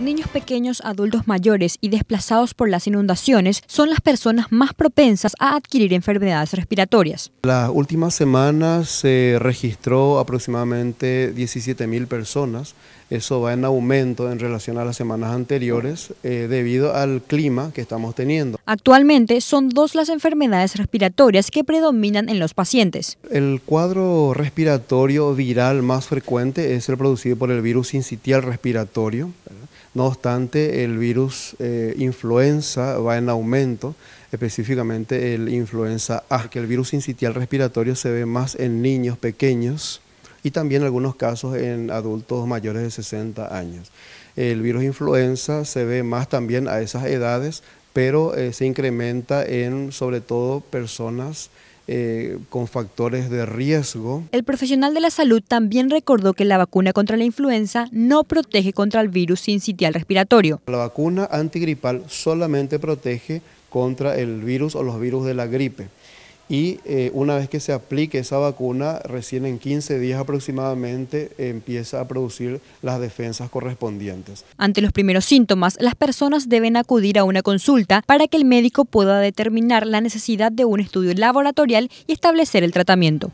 Niños pequeños, adultos mayores y desplazados por las inundaciones son las personas más propensas a adquirir enfermedades respiratorias. Las últimas semanas se registró aproximadamente 17.000 personas. Eso va en aumento en relación a las semanas anteriores eh, debido al clima que estamos teniendo. Actualmente son dos las enfermedades respiratorias que predominan en los pacientes. El cuadro respiratorio viral más frecuente es el producido por el virus incitial respiratorio. No obstante, el virus eh, influenza va en aumento, específicamente el influenza A, que el virus incitial respiratorio se ve más en niños pequeños y también en algunos casos en adultos mayores de 60 años. El virus influenza se ve más también a esas edades, pero eh, se incrementa en sobre todo personas eh, con factores de riesgo. El profesional de la salud también recordó que la vacuna contra la influenza no protege contra el virus sin sitial respiratorio. La vacuna antigripal solamente protege contra el virus o los virus de la gripe y eh, una vez que se aplique esa vacuna, recién en 15 días aproximadamente empieza a producir las defensas correspondientes. Ante los primeros síntomas, las personas deben acudir a una consulta para que el médico pueda determinar la necesidad de un estudio laboratorial y establecer el tratamiento.